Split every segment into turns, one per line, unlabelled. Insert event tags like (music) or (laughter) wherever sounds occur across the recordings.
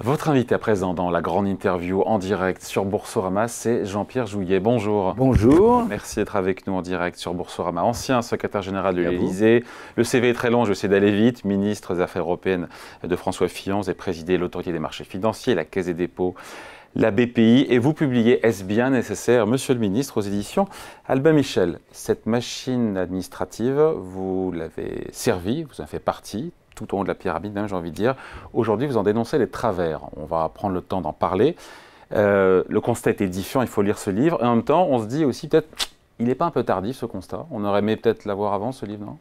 Votre invité à présent dans la grande interview en direct sur Boursorama, c'est Jean-Pierre Jouillet. Bonjour. Bonjour. Merci d'être avec nous en direct sur Boursorama. Ancien secrétaire général de l'Élysée, le CV est très long, je sais d'aller vite, ministre des Affaires européennes de François Fillon, vous avez présidé l'autorité des marchés financiers, la Caisse des dépôts, la BPI, et vous publiez Est-ce bien nécessaire, monsieur le ministre, aux éditions Albin Michel. Cette machine administrative, vous l'avez servie, vous en faites partie, tout au long de la pyramide, j'ai envie de dire. Aujourd'hui, vous en dénoncez les travers. On va prendre le temps d'en parler. Euh, le constat est édifiant, il faut lire ce livre. Et en même temps, on se dit aussi peut-être, il n'est pas un peu tardif ce constat On aurait aimé peut-être l'avoir avant ce livre, non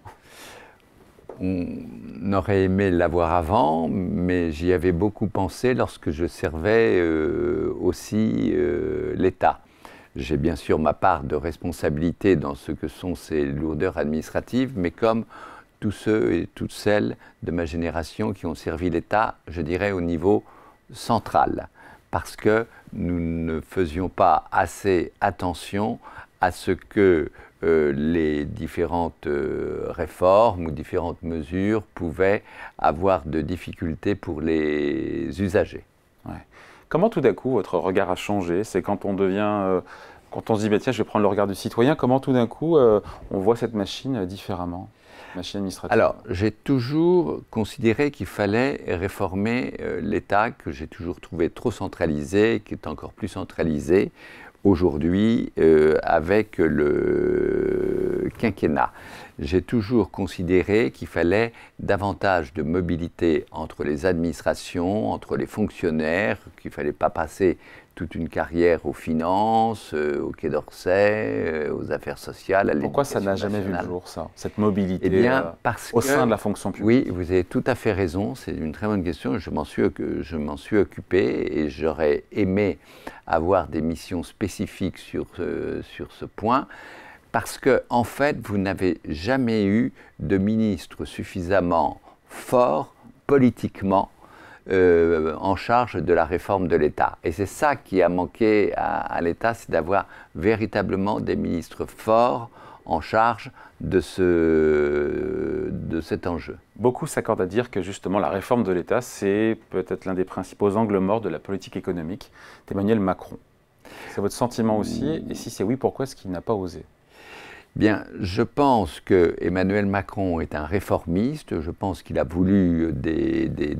on aurait aimé l'avoir
avant, mais j'y avais beaucoup pensé lorsque je servais euh, aussi euh, l'État. J'ai bien sûr ma part de responsabilité dans ce que sont ces lourdeurs administratives, mais comme tous ceux et toutes celles de ma génération qui ont servi l'État, je dirais, au niveau central, parce que nous ne faisions pas assez attention à ce que euh, les différentes euh, réformes ou différentes mesures pouvaient avoir de
difficultés pour les usagers. Comment tout d'un coup votre regard a changé C'est quand on devient... Euh, quand on se dit, bah, tiens, je vais prendre le regard du citoyen, comment tout d'un coup on voit cette machine différemment alors, j'ai toujours considéré qu'il
fallait réformer euh, l'État, que j'ai toujours trouvé trop centralisé, qui est encore plus centralisé aujourd'hui euh, avec le quinquennat. J'ai toujours considéré qu'il fallait davantage de mobilité entre les administrations, entre les fonctionnaires, qu'il ne fallait pas passer toute une carrière aux finances, euh, au Quai d'Orsay, euh, aux affaires sociales. À Pourquoi ça n'a jamais vu le jour, ça, cette mobilité eh euh, au sein de la fonction publique Oui, vous avez tout à fait raison, c'est une très bonne question. Je m'en suis, suis occupé et j'aurais aimé avoir des missions spécifiques sur, sur ce point. Parce que, en fait, vous n'avez jamais eu de ministre suffisamment fort politiquement euh, en charge de la réforme de l'État. Et c'est ça qui a manqué à, l'État, c'est d'avoir véritablement des ministres forts en charge
de, ce, de cet enjeu. Beaucoup s'accordent à dire que justement la réforme de l'État, c'est peut-être l'un des principaux angles morts de la politique économique d'Emmanuel Macron. C'est votre sentiment aussi mmh. Et si c'est oui, pourquoi est-ce qu'il n'a pas osé je
pense que Emmanuel Macron est un réformiste. Je pense qu'il a voulu des,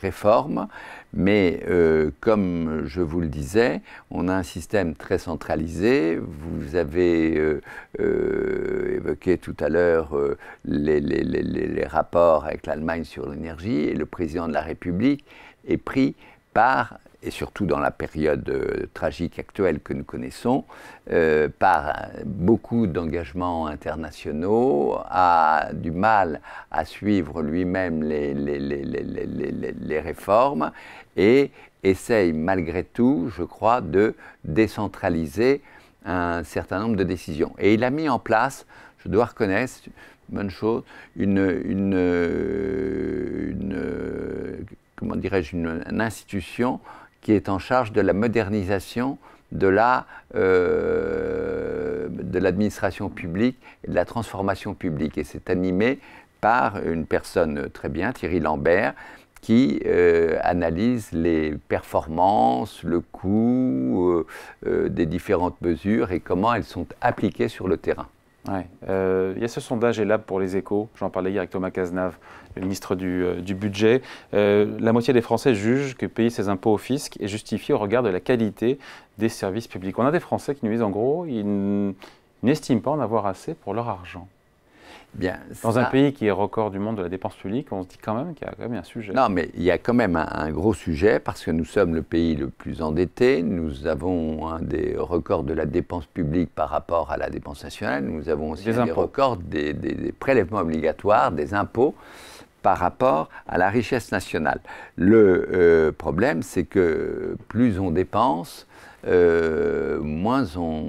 réformes, mais euh, comme je vous le disais, on a un système très centralisé. Vous avez euh, euh, évoqué tout à l'heure les, les rapports avec l'Allemagne sur l'énergie et le président de la République est pris par et surtout dans la période euh, tragique actuelle que nous connaissons, euh, par beaucoup d'engagements internationaux, a du mal à suivre lui-même les, réformes et essaye malgré tout, je crois, de décentraliser un certain nombre de décisions. Et il a mis en place, je dois reconnaître, bonne chose, une, comment dirais-je, une, une institution qui est en charge de la modernisation de la euh, de l'administration publique et de la transformation publique et c'est animé par une personne très bien Thierry Lambert qui euh, analyse les performances,
le coût euh, des différentes mesures et comment elles sont appliquées sur le terrain. Euh, il y a ce sondage ELAB pour les échos, j'en parlais hier avec Thomas Cazenave, le ministre du, euh, Budget. Euh, la moitié des Français jugent que payer ses impôts au fisc est justifié au regard de la qualité des services publics. On a des Français qui nous disent en gros, ils n'estiment pas en avoir assez pour leur argent. Dans un pays qui est record du monde de la dépense publique, on se dit quand même qu'il y a quand même un sujet. Non, mais
il y a quand même un, gros sujet parce que nous sommes le pays le plus endetté, nous avons un des records de la dépense publique par rapport à la dépense nationale, nous avons aussi des, un des records des, prélèvements obligatoires, des impôts par rapport à la richesse nationale. Le euh, problème, c'est que plus on dépense, euh, moins on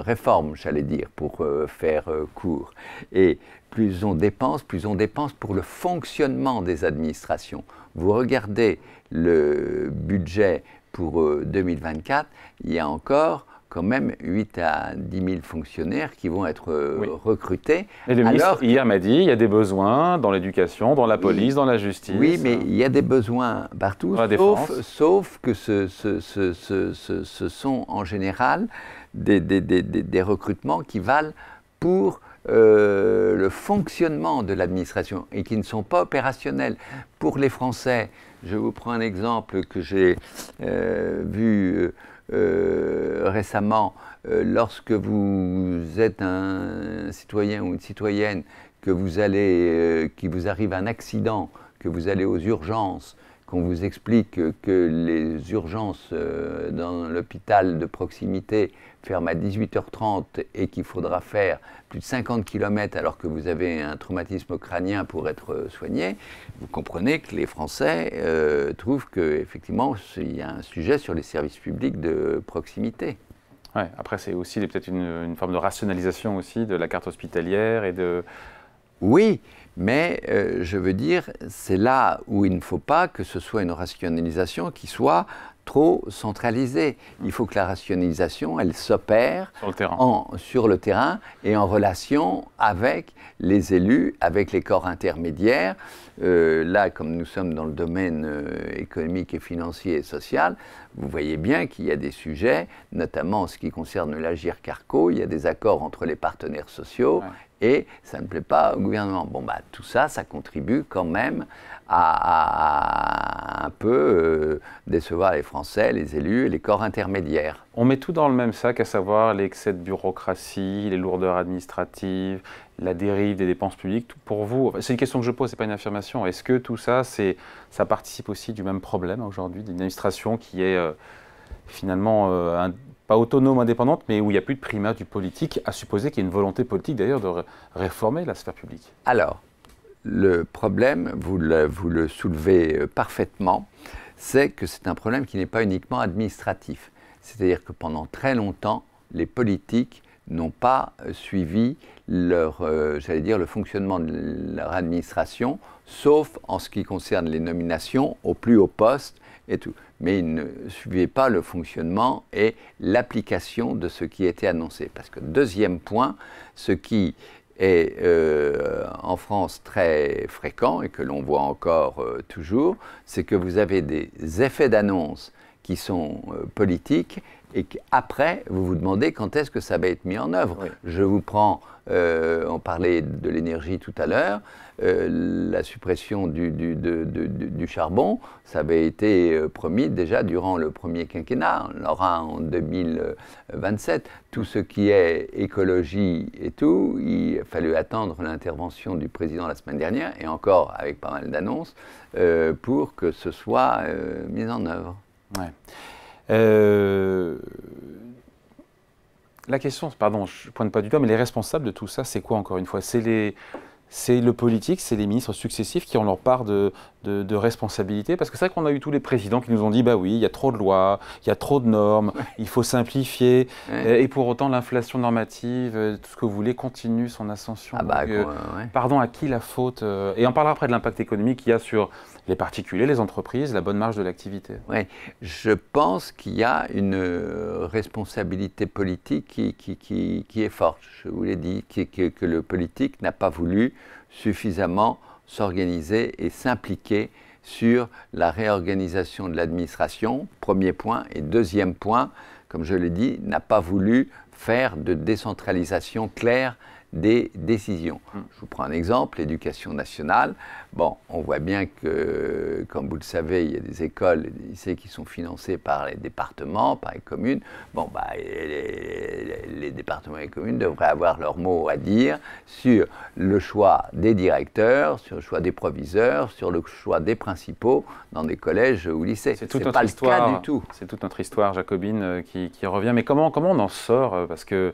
réforme, j'allais dire, pour euh, faire euh, court. Et plus on dépense, plus on dépense pour le fonctionnement des administrations. Vous regardez le budget pour 2024, euh, il y a encore quand même 8 à 10
000 fonctionnaires qui vont être euh, recrutés. Et le ministre, hier, m'a dit il y a des besoins dans l'éducation, dans la police, dans la justice. Oui, mais il y a des besoins partout,
sauf, que ce, ce, sont en général des, recrutements qui valent pour euh, le fonctionnement de l'administration et qui ne sont pas opérationnels. Pour les Français, je vous prends un exemple que j'ai euh, vu. Euh, récemment, euh, lorsque vous êtes un citoyen ou une citoyenne que vous allez, euh, vous arrive un accident, que vous allez aux urgences, qu'on vous explique que les urgences dans l'hôpital de proximité ferme à 18h30 et qu'il faudra faire plus de 50 km alors que vous avez un traumatisme crânien pour être euh, soigné, vous comprenez que les Français euh, trouvent qu'effectivement,
il y a un sujet sur les services publics de proximité. Ouais, après, c'est aussi peut-être une, forme de rationalisation aussi de la carte hospitalière et de... Oui, mais
euh, je veux dire, c'est là où il ne faut pas que ce soit une rationalisation qui soit trop centralisée Il faut que la rationalisation, elle s'opère sur, le terrain et en relation avec les élus, avec les corps intermédiaires. Euh, là, comme nous sommes dans le domaine euh, économique et financier et social, vous voyez bien qu'il y a des sujets, notamment en ce qui concerne l'agir Carco, il y a des accords entre les partenaires sociaux et ça ne plaît pas au gouvernement. Bon, bah, tout ça, ça contribue quand même à, un peu euh,
décevoir les Français, les élus et les corps intermédiaires. On met tout dans le même sac, à savoir l'excès de bureaucratie, les lourdeurs administratives, la dérive des dépenses publiques. Pour vous, c'est une question que je pose, ce n'est pas une affirmation. Est-ce que tout ça, ça participe aussi du même problème aujourd'hui, d'une administration qui est euh, finalement euh, pas autonome, indépendante, mais où il n'y a plus de primaire du politique, à supposer qu'il y ait une volonté politique d'ailleurs de réformer la sphère publique
Alors, le problème, vous le, soulevez euh, parfaitement, c'est que c'est un problème qui n'est pas uniquement administratif. C'est-à-dire que pendant très longtemps, les politiques n'ont pas euh, suivi leur, euh, j'allais dire, le fonctionnement de leur administration, sauf en ce qui concerne les nominations au plus haut poste et tout. Mais ils ne suivaient pas le fonctionnement et l'application de ce qui était annoncé. Parce que deuxième point, ce qui et euh, en France très fréquent et que l'on voit encore euh, toujours, c'est que vous avez des effets d'annonce qui sont euh, politiques et après, vous vous demandez quand est-ce que ça va être mis en œuvre. Je vous prends, euh, on parlait de l'énergie tout à l'heure, euh, la suppression du, du, charbon, ça avait été promis déjà durant le premier quinquennat, on l'aura en 2027. Tout ce qui est écologie et tout, il a fallu attendre l'intervention du président la semaine dernière, et encore avec pas mal d'annonces, pour que ce soit mis en œuvre.
Ouais. Euh, la question, pardon, je ne pointe pas du doigt, mais les responsables de tout ça, c'est quoi encore une fois C'est les c'est le politique, c'est les ministres successifs qui ont leur part de, de, responsabilité. Parce que c'est vrai qu'on a eu tous les présidents qui nous ont dit bah oui, il y a trop de lois, il y a trop de normes, il faut simplifier. Euh, et pour autant, l'inflation normative, euh, tout ce que vous voulez, continue son ascension. Ah bah, Pardon, à qui la faute Et on parlera après de l'impact économique qu'il y a sur les particuliers, les entreprises, la bonne marge de l'activité. Oui, je pense qu'il y a une euh, responsabilité politique qui, qui
est forte, je vous l'ai dit, que le politique n'a pas voulu suffisamment s'organiser et s'impliquer sur la réorganisation de l'administration, premier point, et deuxième point, comme je l'ai dit, n'a pas voulu faire de décentralisation claire des décisions. Hmm. Je vous prends un exemple, l'éducation nationale. Bon, on voit bien que, comme vous le savez, il y a des écoles, des lycées qui sont financés par les départements, par les communes. Bon, bah, les, départements et les communes devraient avoir leur mot à dire sur le choix des directeurs,
sur le choix des proviseurs, sur le choix des principaux dans des collèges ou lycées. C'est pas histoire, le cas du tout. C'est toute notre histoire jacobine euh, qui, qui revient. Mais comment, comment on en sort Parce que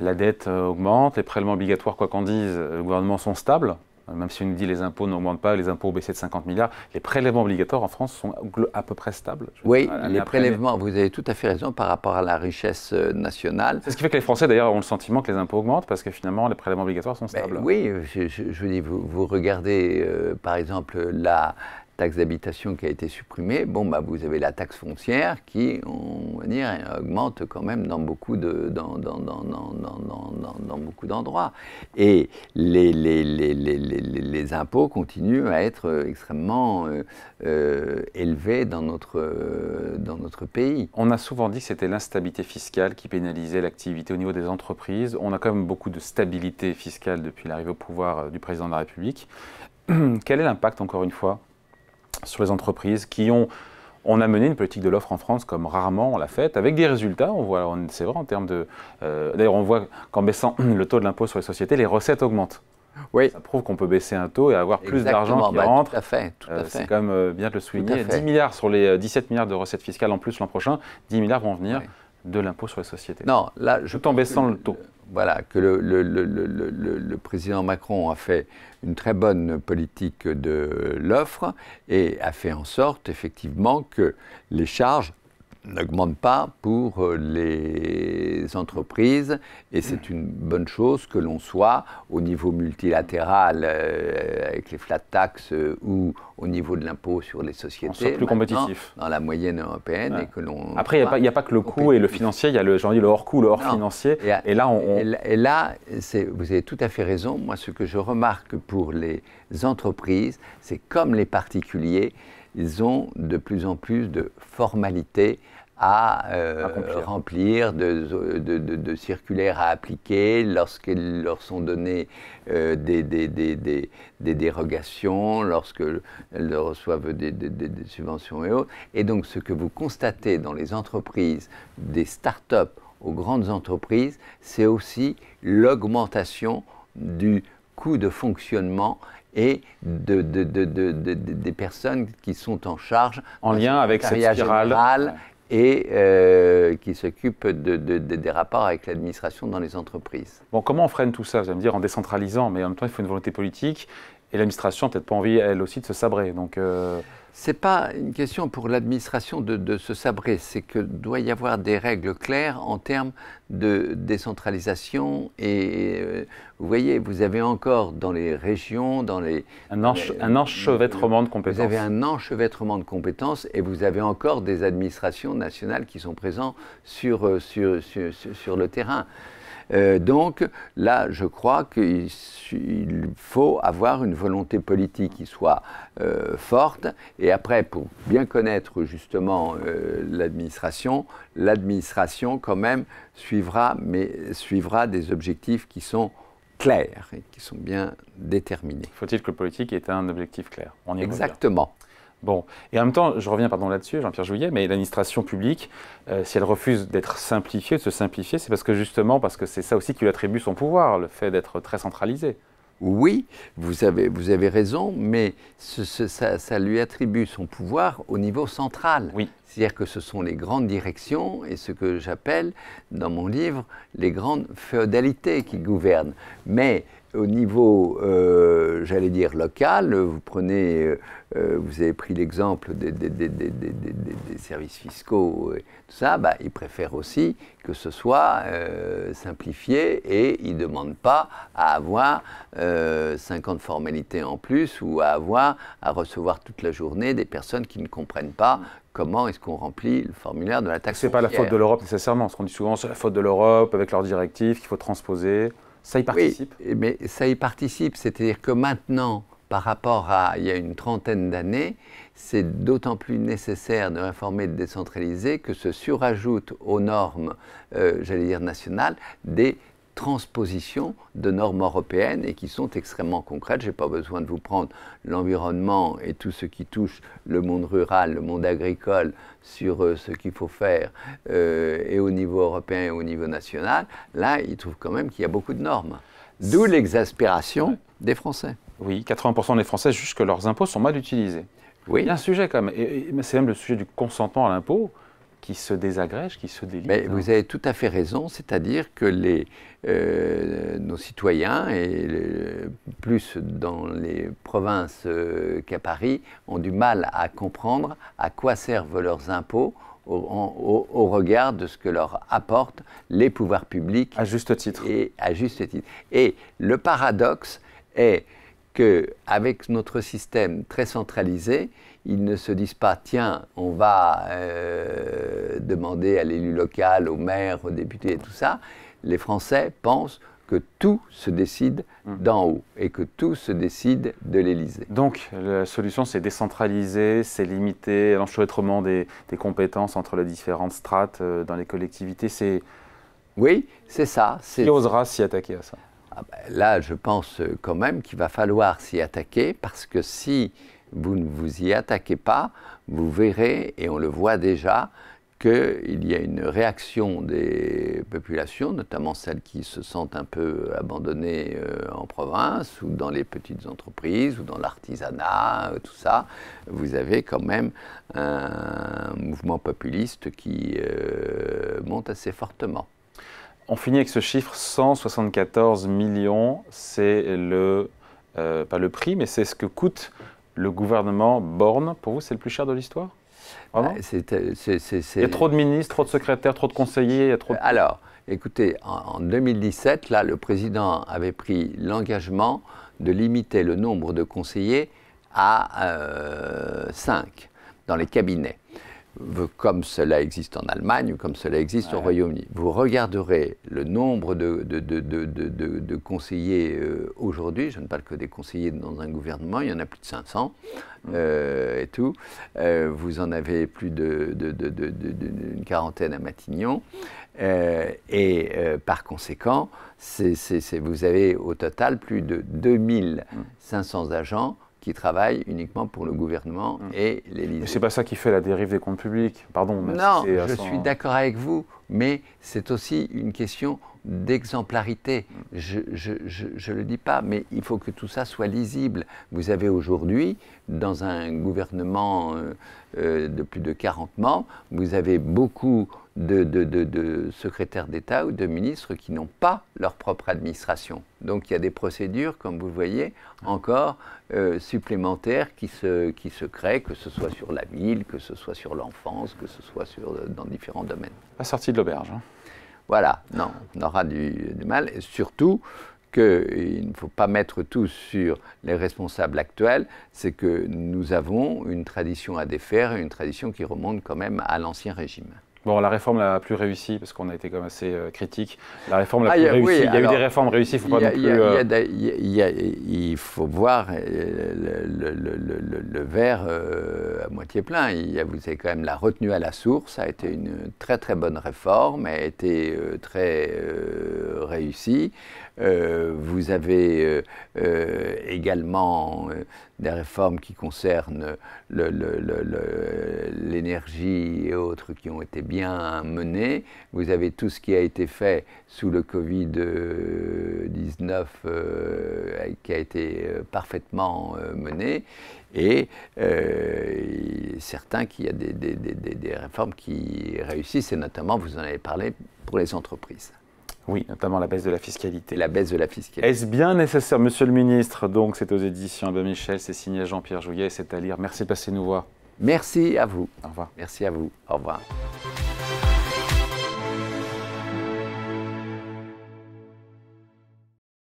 la dette euh, augmente, les prélèvements obligatoires, quoi qu'on dise, euh, le gouvernement sont stables. Euh, même si on nous dit les impôts n'augmentent pas, les impôts ont baissé de 50 milliards, les prélèvements obligatoires en France sont à peu près stables. Oui, les prélèvements, vous avez tout à fait raison par rapport à la richesse nationale. C'est ce qui fait que les Français, d'ailleurs, ont le sentiment que les impôts augmentent parce que finalement, les prélèvements obligatoires sont ben stables. oui, je, je, vous,
regardez, par exemple, la, taxe d'habitation qui a été supprimée, bon, bah, vous avez la taxe foncière qui, on va dire, augmente quand même dans beaucoup de, dans, dans, dans, dans beaucoup d'endroits. Et les, les, les, les, impôts continuent à être euh, extrêmement euh, euh, élevés dans notre,
dans notre pays. On a souvent dit que c'était l'instabilité fiscale qui pénalisait l'activité au niveau des entreprises. On a quand même beaucoup de stabilité fiscale depuis l'arrivée au pouvoir du président de la République. (clears throat) Quel est l'impact, encore une fois, sur les entreprises qui ont on a mené une politique de l'offre en France comme rarement on l'a faite, avec des résultats. On voit, c'est vrai en termes de. Euh, d'ailleurs, on voit qu'en baissant (clears throat) le taux de l'impôt sur les sociétés, les recettes augmentent. Oui. Ça prouve qu'on peut baisser un taux et avoir plus d'argent qui bah, rentre.
à euh, fait, C'est quand
même euh, bien de le souligner. 10 milliards sur les 17 milliards de recettes fiscales en plus l'an prochain, 10 milliards vont venir de l'impôt sur les sociétés. Non, là, je tout
en le taux. Voilà, que le, président Macron a fait une très bonne politique de l'offre et a fait en sorte, effectivement, que les charges n'augmente pas pour euh, les entreprises et c'est une bonne chose que l'on soit au niveau multilatéral euh, avec les flat taxes euh, ou au niveau de l'impôt sur les sociétés. On soit plus compétitif. Dans la moyenne européenne et que l'on. Après, il n'y a, a, pas que le coût et le financier, il y a le, le hors coût, le hors financier. Et, là, on. Et là, vous avez tout à fait raison. Moi, ce que je remarque pour les entreprises, c'est comme les particuliers, ils ont de plus en plus de formalités à, euh, remplir, de, circulaires à appliquer lorsqu'elles leur sont données euh, des, des, des, des, dérogations, lorsqu'elles reçoivent des, subventions et autres. Et donc ce que vous constatez dans les entreprises, des start-up aux grandes entreprises, c'est aussi l'augmentation du coût de fonctionnement et de, de, des personnes qui sont en charge en lien avec cette spirale
et euh, qui s'occupe de, des rapports avec l'administration dans les entreprises. Bon, comment on freine tout ça Vous allez me dire en décentralisant, mais en même temps, il faut une volonté politique. Et l'administration n'a peut-être pas envie, elle aussi, de se sabrer. Donc, euh, n'est pas une question pour l'administration
de, se sabrer, c'est que doit y avoir des règles claires en termes de décentralisation. Et euh, vous voyez, vous avez encore dans les régions, dans les... Euh, un, enchevêtrement de compétences. Vous avez un enchevêtrement de compétences et vous avez encore des administrations nationales qui sont présentes sur euh, le terrain. Euh, donc là, je crois qu'il faut avoir une volonté politique qui soit euh, forte. Et après, pour bien connaître justement euh, l'administration, l'administration quand même suivra, mais
suivra des objectifs qui sont clairs et qui sont bien déterminés. Faut-il que le politique ait un objectif clair Exactement. Bon, et en même temps, je reviens pardon là-dessus, Jean-Pierre Jouillet, mais l'administration publique, euh, si elle refuse d'être simplifiée, de se simplifier, c'est parce que justement, parce que c'est ça aussi qui lui attribue son pouvoir, le fait d'être très centralisé. Oui, vous avez,
raison, mais ça, lui attribue son pouvoir au niveau central. Oui. C'est-à-dire que ce sont les grandes directions et ce que j'appelle dans mon livre les grandes féodalités qui gouvernent. Mais au niveau, euh, j'allais dire, local, vous prenez, euh, euh, vous avez pris l'exemple des, services fiscaux, et tout ça, bah, ils préfèrent aussi que ce soit simplifié et ils ne demandent pas à avoir 50 formalités en plus ou à avoir à recevoir toute la journée des personnes qui ne comprennent pas comment est-ce qu'on
remplit le formulaire de la taxe. Ce n'est pas la faute de l'Europe nécessairement, ce qu'on dit souvent, c'est la faute de l'Europe avec leurs directives qu'il faut transposer. Ça y participe mais ça y participe, c'est-à-dire que maintenant,
par rapport à il y a une trentaine d'années, c'est d'autant plus nécessaire de réformer et de décentraliser que se surajoute aux normes, euh, j'allais dire nationales, des transposition de normes européennes et qui sont extrêmement concrètes. Je n'ai pas besoin de vous prendre l'environnement et tout ce qui touche le monde rural, le monde agricole, sur euh, ce qu'il faut faire euh, et au niveau européen et au niveau national. Là,
ils trouvent quand même qu'il y a beaucoup de normes. D'où l'exaspération des Français. Oui, 80% des Français jugent que leurs impôts sont mal utilisés. Oui. Il y a un sujet quand même, et c'est même le sujet du consentement à l'impôt qui se désagrègent, qui se délitent. vous avez tout à fait raison, c'est-à-dire que les,
euh, nos citoyens, et plus dans les provinces euh, qu'à Paris, ont du mal à comprendre à quoi servent leurs impôts. Au, regard de ce que leur apportent les pouvoirs publics. À juste titre. Et, à juste titre. Et le paradoxe est que, notre système très centralisé, ils ne se disent pas, tiens, on va euh, demander à l'élu local, au maire, au député et tout ça. Les Français
pensent que tout se décide mmh. d'en haut et que tout se décide de l'Élysée. Donc la solution, c'est décentraliser, c'est limiter l'enchevêtrement des, compétences entre les différentes strates euh, dans les collectivités. C'est oui, c'est ça. Qui osera s'y attaquer à ça ah ben, Là, je pense euh, quand même qu'il va falloir s'y attaquer
parce que si vous ne vous y attaquez pas, vous verrez, et on le voit déjà, qu'il y a une réaction des populations, notamment celles qui se sentent un peu abandonnées euh, en province ou dans les petites entreprises ou dans l'artisanat, euh, tout ça. Vous avez quand même un mouvement
populiste qui euh, monte assez fortement. On finit avec ce chiffre 174 millions, c'est le pas le prix, mais c'est ce que coûte le gouvernement Borne, pour vous, c'est le plus cher de l'histoire ah, euh, Il y a trop de ministres, trop de secrétaires, trop de conseillers. trop euh, Alors, écoutez, en,
2017, là, le président avait pris l'engagement de limiter le nombre de conseillers à 5 euh, dans les cabinets comme cela existe en Allemagne ou comme cela existe au Royaume-Uni. Vous regarderez le nombre de, conseillers aujourd'hui, je ne parle que des conseillers dans un gouvernement, il y en a plus de 500 et tout. vous en avez plus d'une quarantaine à Matignon. et par conséquent, vous avez au total plus de 2500 agents qui travaillent uniquement pour le gouvernement mmh. et l'Élysée. Mais c'est pas ça qui fait la dérive des comptes publics, pardon. non, euh, je suis d'accord avec vous mais c'est aussi une question d'exemplarité. Je ne le dis pas, mais il faut que tout ça soit lisible. Vous avez aujourd'hui, dans un gouvernement euh, euh, de plus de 40 membres, vous avez beaucoup de, secrétaires d'État ou de ministres qui n'ont pas leur propre administration. Donc il y a des procédures, comme vous le voyez, encore euh, supplémentaires qui se, qui se créent, que ce soit sur la ville, que ce soit sur l'enfance, que ce soit sur, dans différents domaines. À sortie l'auberge. Hein. Voilà, non, on aura du, mal. surtout, qu'il ne faut pas mettre tout sur les responsables actuels, c'est que nous avons une tradition à défaire, une tradition qui remonte quand même
à l'Ancien Régime. Bon, la réforme la plus réussie, parce qu'on a été quand même assez euh, critique, la réforme la ah, plus réussie, il y a eu des réformes réussies, il faut pas non plus... Il faut voir euh,
le, verre euh, à moitié plein. Il y a, vous avez quand même la retenue à la source, ça a été une très très bonne réforme, elle a été très réussi réussie. Euh, vous avez euh, euh, également des réformes qui concernent l'énergie et autres qui ont été bien menées. Vous avez tout ce qui a été fait sous le Covid-19 qui a été parfaitement mené. Et certains, qu'il y a des réformes qui réussissent, et notamment, vous en avez parlé, pour les entreprises. Oui, notamment la baisse de la fiscalité. La baisse de la fiscalité. Est-ce
bien nécessaire, monsieur le ministre Donc, c'est aux éditions de Michel, c'est signé Jean-Pierre Jouyet, c'est à lire. Merci de passer nous voir. Merci à vous. Au revoir. Merci à vous. Au revoir.